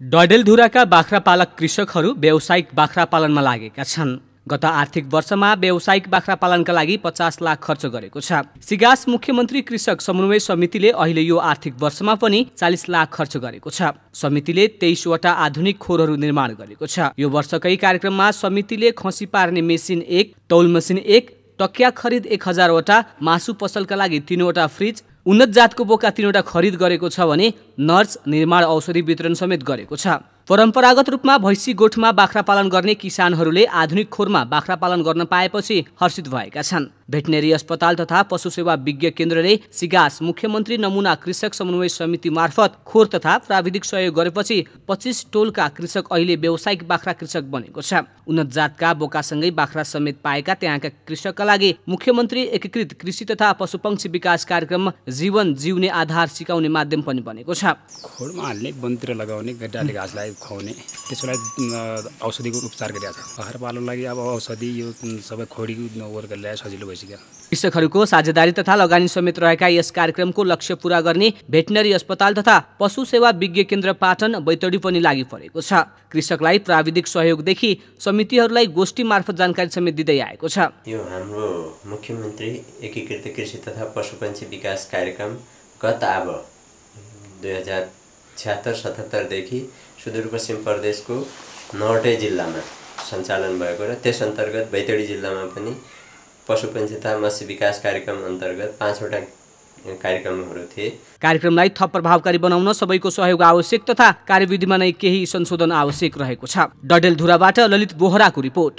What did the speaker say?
डडेलधुराका बाख्रा पालक कृषकहरू व्यावसायिक बाख्रा पालनमा लागेका छन् गत आर्थिक वर्षमा व्यावसायिक बाख्रा पालनका लागि पचास लाख खर्च गरेको छ सिगास मुख्यमन्त्री कृषक समन्वय समितिले अहिले यो आर्थिक वर्षमा पनि चालिस लाख खर्च गरेको छ समितिले तेइसवटा आधुनिक खोरहरू निर्माण गरेको छ यो वर्षकै कार्यक्रममा समितिले खसी पार्ने मेसिन एक तौल मेसिन एक टकिया खरिद एक हजारवटा मासु पसलका लागि तिनवटा फ्रिज उन्नत जातको बोका तिनवटा खरिद गरेको छ भने नर्स निर्माण औषधि वितरण समेत गरेको छ परम्परागत रूपमा भैँसी गोठमा बाख्रा पालन गर्ने किसानहरूले आधुनिक खोरमा बाख्रा पालन गर्न पाएपछि हर्षित भएका छन् भेटनेरी अस्पताल तथा पशु सेवा विज्ञ केन्द्रले सिगास मुख्यमन्त्री नमुना कृषक समन्वय समिति मार्फत खोर तथा प्राविधिक सहयोग गरेपछि पच्चिस टोलका कृषक अहिले व्यावसायिक बाख्रा कृषक बनेको छ उन्नत जातका बोकासँगै बाख्रा समेत पाएका त्यहाँका कृषकका लागि मुख्यमन्त्री एकीकृत कृषि तथा पशुपक्षी विकास कार्यक्रम जीवन जिउने आधार सिकाउने माध्यम पनि बनेको छ खोरमा हाल्ने लगाउने गड्डाले घाँसलाई खुवाउने त्यसलाई औषधिको उपचार गरिरहेको छ बाख्रा लागि अब औषधि यो सबै खोडी वर्गलाई सजिलो कृषकहरूको साझेदारी तथा लगानी समेत रहेका यस कार्यक्रमको लक्ष्य पूरा गर्ने भेटनरी अस्पताल तथा पशु सेवा विज्ञ केन्द्र पाटन बैतडी पनि लागि परेको छ कृषकलाई प्राविधिक सहयोगदेखि समितिहरूलाई गोष्ठी मार्फत जानकारी समेत दिँदै आएको छ यो हाम्रो मुख्यमन्त्री एकीकृत कृषि तथा पशुपन्छी विकास कार्यक्रम गत अब दुई हजार छ्यात्तर सतहत्तरदेखि सुदूरपश्चिम प्रदेशको नर्टे जिल्लामा सञ्चालन भएको र त्यस अन्तर्गत बैतडी जिल्लामा पनि पशुपञ्चता मत्स्य विकास कार्यक्रम अन्तर्गत पाँचवटा कार्यक्रमहरू थिए कार्यक्रमलाई थप प्रभावकारी बनाउन सबैको सहयोग आवश्यक तथा कार्यविधिमा नै केही संशोधन आवश्यक रहेको छ डडेलधुराबाट ललित बोहराको रिपोर्ट